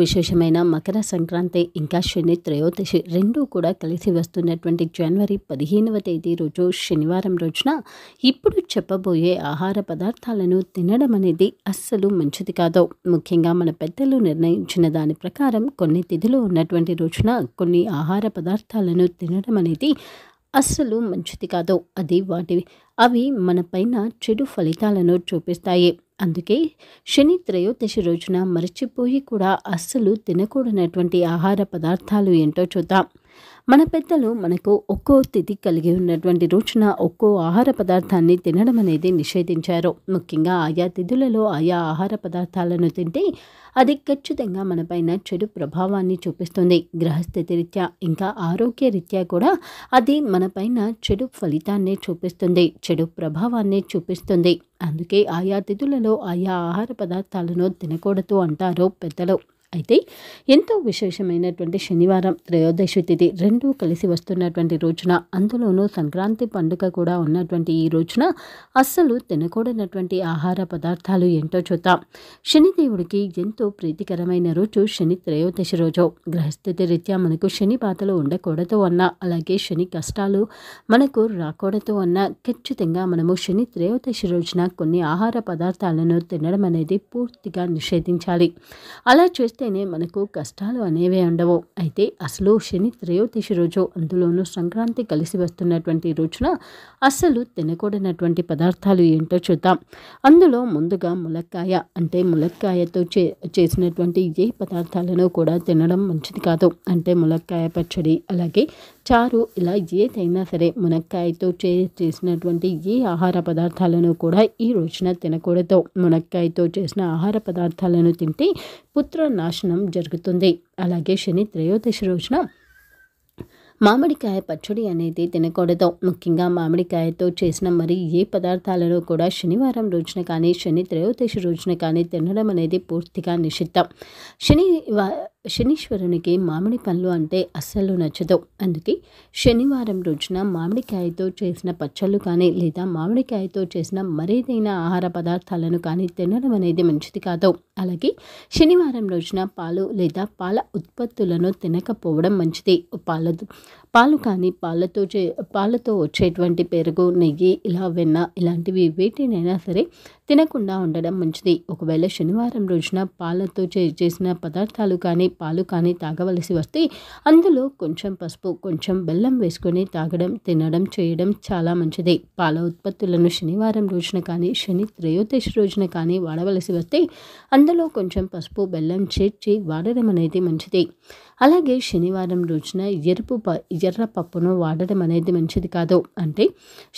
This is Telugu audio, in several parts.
విశేషమైన మకర సంక్రాంతి ఇంకా శని త్రయోదశి రెండూ కూడా కలిసి వస్తున్నటువంటి జనవరి పదిహేనవ తేదీ రోజు శనివారం రోజున ఇప్పుడు చెప్పబోయే ఆహార పదార్థాలను తినడం అనేది అస్సలు మంచిది కాదు ముఖ్యంగా మన పెద్దలు నిర్ణయించిన దాని ప్రకారం కొన్ని తిథులు ఉన్నటువంటి రోజున కొన్ని ఆహార పదార్థాలను తినడం అనేది అస్సలు మంచిది కాదు అది వాటివి అవి మనపైన చెడు ఫలితాలను చూపిస్తాయి అందుకే శని త్రయోదశి రోజున మరచిపోయి కూడా అస్సలు తినకూడనటువంటి ఆహార పదార్థాలు ఏంటో చూద్దాం మన పెద్దలు మనకు ఒక్కో తిథి కలిగి ఉన్నటువంటి రోజున ఒక్కో ఆహార పదార్థాన్ని తినడం అనేది నిషేధించారు ముఖ్యంగా ఆయా తిథులలో ఆయా ఆహార పదార్థాలను తింటే అది ఖచ్చితంగా మనపైన చెడు ప్రభావాన్ని చూపిస్తుంది గ్రహస్థితి రీత్యా ఇంకా ఆరోగ్య రీత్యా కూడా అది మనపైన చెడు ఫలితాన్ని చూపిస్తుంది చెడు ప్రభావాన్ని చూపిస్తుంది అందుకే ఆయా తిథులలో ఆయా ఆహార పదార్థాలను తినకూడదు అంటారు పెద్దలు అయితే ఎంతో విశేషమైనటువంటి శనివారం త్రయోదశి తిథి రెండూ కలిసి వస్తున్నటువంటి రోజున అందులోనూ సంక్రాంతి పండుగ కూడా ఉన్నటువంటి ఈ రోజున అస్సలు తినకూడనటువంటి ఆహార పదార్థాలు ఏంటో చూద్దాం శనిదేవుడికి ఎంతో ప్రీతికరమైన రోజు శని త్రయోదశి రోజు గ్రహస్థితి రీత్యా మనకు శని బాధలు ఉండకూడదు అన్న అలాగే శని కష్టాలు మనకు రాకూడదు అన్న ఖచ్చితంగా మనము శని త్రయోదశి రోజున కొన్ని ఆహార పదార్థాలను తినడం అనేది పూర్తిగా నిషేధించాలి అలా చేస్తే చూస్తేనే మనకు కష్టాలు అనేవే ఉండవు అయితే అసలు శని త్రయోదశి రోజు అందులోనూ సంక్రాంతి కలిసి వస్తున్నటువంటి రోజున అస్సలు తినకూడనటువంటి పదార్థాలు ఏంటో చూద్దాం అందులో ముందుగా ములక్కాయ అంటే ములక్కాయతో చే చేసినటువంటి ఏ పదార్థాలను కూడా తినడం మంచిది కాదు అంటే ములక్కాయ పచ్చడి అలాగే చారు ఇలా ఏదైనా సరే మునక్కాయతో చేసినటువంటి ఏ ఆహార పదార్థాలను కూడా ఈ రోజున తినకూడదు మునక్కాయతో చేసిన ఆహార పదార్థాలను తింటే పుత్ర నాశనం జరుగుతుంది అలాగే శని త్రయోదశి రోజున మామిడికాయ పచ్చడి అనేది తినకూడదు ముఖ్యంగా మామిడికాయతో చేసిన మరి ఏ పదార్థాలను కూడా శనివారం రోజున కానీ శని త్రయోదశి రోజున కానీ తినడం అనేది పూర్తిగా నిషిద్ధం శని శనీశ్వరునికి మామిడి పండ్లు అంటే అస్సలు నచ్చదు అందుకే శనివారం రోజున మామిడికాయతో చేసిన పచ్చళ్ళు కానీ లేదా మామిడికాయతో చేసిన మరేదైనా ఆహార పదార్థాలను కానీ తినడం అనేది మంచిది కాదు అలాగే శనివారం రోజున పాలు లేదా పాల ఉత్పత్తులను తినకపోవడం మంచిది పాల పాలు కానీ పాలతో చే పాలతో వచ్చేటువంటి పెరుగు నెయ్యి ఇలా వెన్న ఇలాంటివి వేటినైనా సరే తినకుండా ఉండడం మంచిది ఒకవేళ శనివారం రోజున పాలతో చేసిన పదార్థాలు కానీ పాలు కానీ తాగవలసి వస్తే అందులో కొంచెం పసుపు కొంచెం బెల్లం వేసుకొని తాగడం తినడం చేయడం చాలా మంచిది పాల ఉత్పత్తులను శనివారం రోజున కానీ శని త్రయోదశి రోజున కానీ వాడవలసి వస్తే అందులో కొంచెం పసుపు బెల్లం చేర్చి వాడడం అనేది మంచిది అలాగే శనివారం రోజున ఎరుపు ప ఎర్ర పప్పును వాడడం అనేది మంచిది కాదు అంటే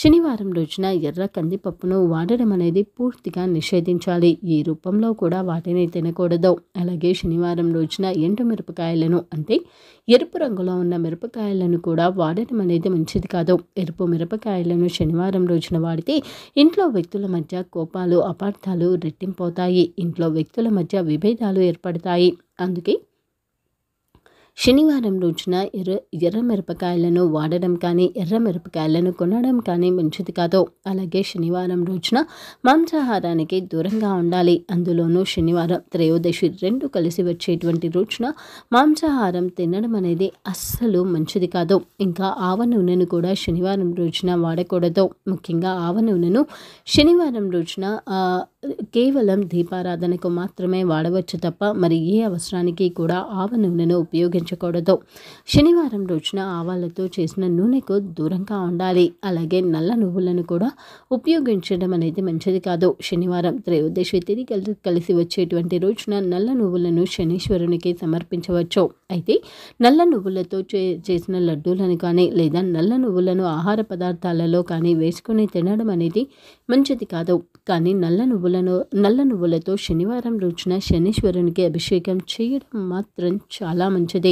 శనివారం రోజున ఎర్ర కందిపప్పును వాడడం అనేది పూర్తిగా నిషేధించాలి ఈ రూపంలో కూడా వాటిని తినకూడదు అలాగే శనివారం రోజున ఎండు మిరపకాయలను అంటే ఎరుపు రంగులో ఉన్న మిరపకాయలను కూడా వాడటం అనేది మంచిది కాదు ఎరుపు మిరపకాయలను శనివారం రోజున వాడితే ఇంట్లో వ్యక్తుల మధ్య కోపాలు అపార్థాలు రెట్టింపవుతాయి ఇంట్లో వ్యక్తుల మధ్య విభేదాలు ఏర్పడతాయి అందుకే శనివారం రోజున ఎర్ర ఎర్ర మిరపకాయలను వాడడం కానీ ఎర్ర మిరపకాయలను కొనడం కానీ మంచిది కాదు అలాగే శనివారం రోజున మాంసాహారానికి దూరంగా ఉండాలి అందులోనూ శనివారం త్రయోదశి రెండు కలిసి వచ్చేటువంటి రోజున మాంసాహారం తినడం అనేది అస్సలు మంచిది కాదు ఇంకా ఆవ నూనెను కూడా శనివారం రోజున వాడకూడదు ముఖ్యంగా ఆవ నూనెను శనివారం రోజున కేవలం దీపారాధనకు మాత్రమే వాడవచ్చు తప్ప మరి ఏ అవసరానికి కూడా ఆవ నూనెను ఉపయోగించ ఉపయోగించకూడదు శనివారం రోజున ఆవాలతో చేసిన నూనెకు దూరంగా ఉండాలి అలాగే నల్ల నువ్వులను కూడా ఉపయోగించడం అనేది మంచిది కాదు శనివారం త్రయోదశి తిరిగి కలిసి కలిసి వచ్చేటువంటి రోజున నల్ల నువ్వులను శనీశ్వరునికి సమర్పించవచ్చు అయితే నల్ల నువ్వులతో చే చేసిన లడ్డూలను కానీ లేదా నల్ల నువ్వులను ఆహార పదార్థాలలో కానీ వేసుకుని తినడం అనేది మంచిది కాదు కానీ నల్ల నువ్వులను నల్ల నువ్వులతో శనివారం రోజున శనీశ్వరునికి అభిషేకం చేయడం మాత్రం చాలా మంచిది